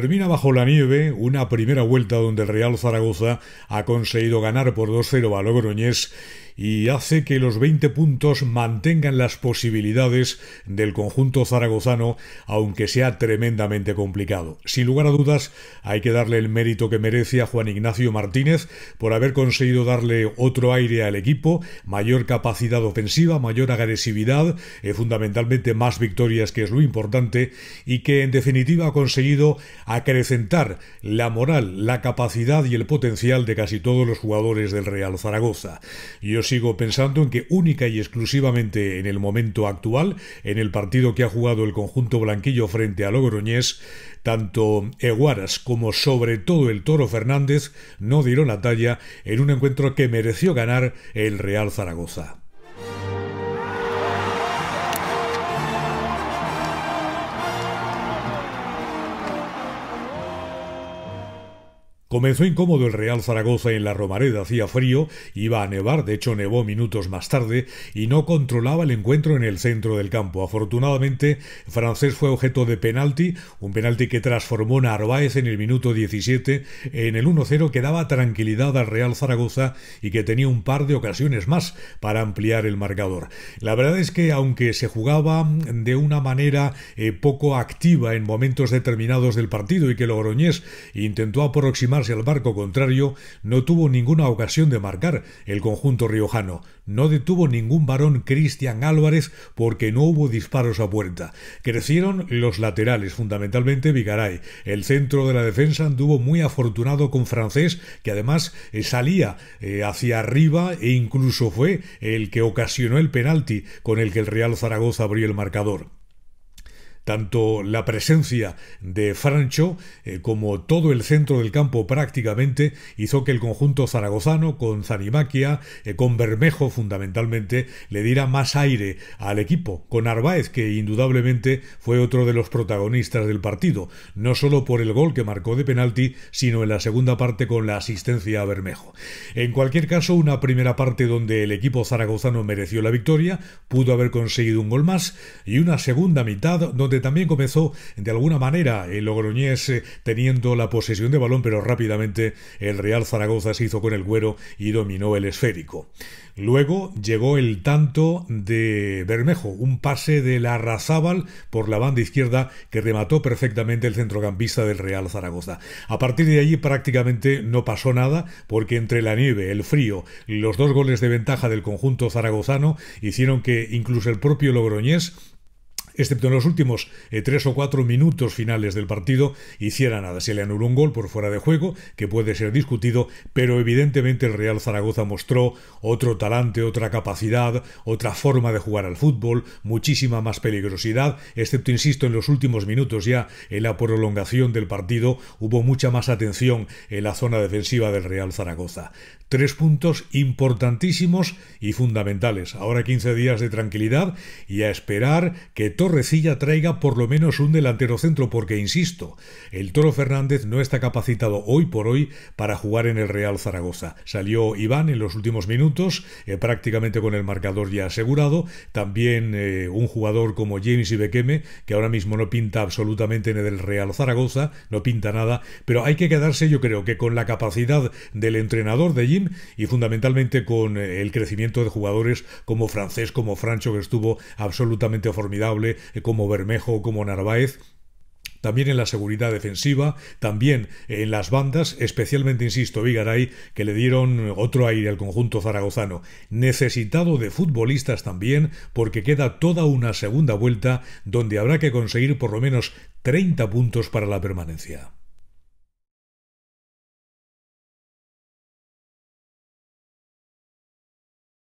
termina bajo la nieve una primera vuelta donde el Real Zaragoza ha conseguido ganar por 2-0 a Logroñés y hace que los 20 puntos mantengan las posibilidades del conjunto zaragozano, aunque sea tremendamente complicado. Sin lugar a dudas, hay que darle el mérito que merece a Juan Ignacio Martínez por haber conseguido darle otro aire al equipo, mayor capacidad ofensiva, mayor agresividad, y eh, fundamentalmente más victorias, que es lo importante, y que en definitiva ha conseguido acrecentar la moral, la capacidad y el potencial de casi todos los jugadores del Real Zaragoza sigo pensando en que única y exclusivamente en el momento actual, en el partido que ha jugado el conjunto blanquillo frente a Logroñés, tanto Eguaras como sobre todo el Toro Fernández no dieron la talla en un encuentro que mereció ganar el Real Zaragoza. Comenzó incómodo el Real Zaragoza en la Romareda, hacía frío, iba a nevar, de hecho nevó minutos más tarde, y no controlaba el encuentro en el centro del campo. Afortunadamente, Francés fue objeto de penalti, un penalti que transformó Narváez en el minuto 17 en el 1-0 que daba tranquilidad al Real Zaragoza y que tenía un par de ocasiones más para ampliar el marcador. La verdad es que aunque se jugaba de una manera eh, poco activa en momentos determinados del partido y que Logroñés intentó aproximar el barco contrario, no tuvo ninguna ocasión de marcar el conjunto riojano. No detuvo ningún varón Cristian Álvarez porque no hubo disparos a puerta. Crecieron los laterales, fundamentalmente Vicaray, El centro de la defensa anduvo muy afortunado con Francés, que además eh, salía eh, hacia arriba e incluso fue el que ocasionó el penalti con el que el Real Zaragoza abrió el marcador. Tanto la presencia de Francho eh, como todo el centro del campo prácticamente hizo que el conjunto zaragozano, con Zanimaquia, eh, con Bermejo fundamentalmente, le diera más aire al equipo, con Arbaez, que indudablemente fue otro de los protagonistas del partido, no solo por el gol que marcó de penalti, sino en la segunda parte con la asistencia a Bermejo. En cualquier caso, una primera parte donde el equipo zaragozano mereció la victoria, pudo haber conseguido un gol más, y una segunda mitad donde también comenzó de alguna manera el Logroñés eh, teniendo la posesión de balón, pero rápidamente el Real Zaragoza se hizo con el güero y dominó el esférico. Luego llegó el tanto de Bermejo, un pase de la por la banda izquierda que remató perfectamente el centrocampista del Real Zaragoza. A partir de allí prácticamente no pasó nada porque entre la nieve, el frío, los dos goles de ventaja del conjunto zaragozano hicieron que incluso el propio Logroñés excepto en los últimos eh, tres o cuatro minutos finales del partido, hiciera nada. Se le anuló un gol por fuera de juego, que puede ser discutido, pero evidentemente el Real Zaragoza mostró otro talante, otra capacidad, otra forma de jugar al fútbol, muchísima más peligrosidad, excepto, insisto, en los últimos minutos ya, en la prolongación del partido, hubo mucha más atención en la zona defensiva del Real Zaragoza. Tres puntos importantísimos y fundamentales. Ahora 15 días de tranquilidad y a esperar que Torrecilla traiga por lo menos un delantero centro, porque, insisto, el Toro Fernández no está capacitado hoy por hoy para jugar en el Real Zaragoza. Salió Iván en los últimos minutos, eh, prácticamente con el marcador ya asegurado. También eh, un jugador como James Ibequeme, que ahora mismo no pinta absolutamente en el Real Zaragoza, no pinta nada, pero hay que quedarse, yo creo, que con la capacidad del entrenador de Jim y fundamentalmente con el crecimiento de jugadores como Francés, como Francho, que estuvo absolutamente formidable, eh, como Bermejo como Narváez, también en la seguridad defensiva, también en las bandas, especialmente, insisto, Vigaray, que le dieron otro aire al conjunto zaragozano, necesitado de futbolistas también, porque queda toda una segunda vuelta donde habrá que conseguir por lo menos 30 puntos para la permanencia.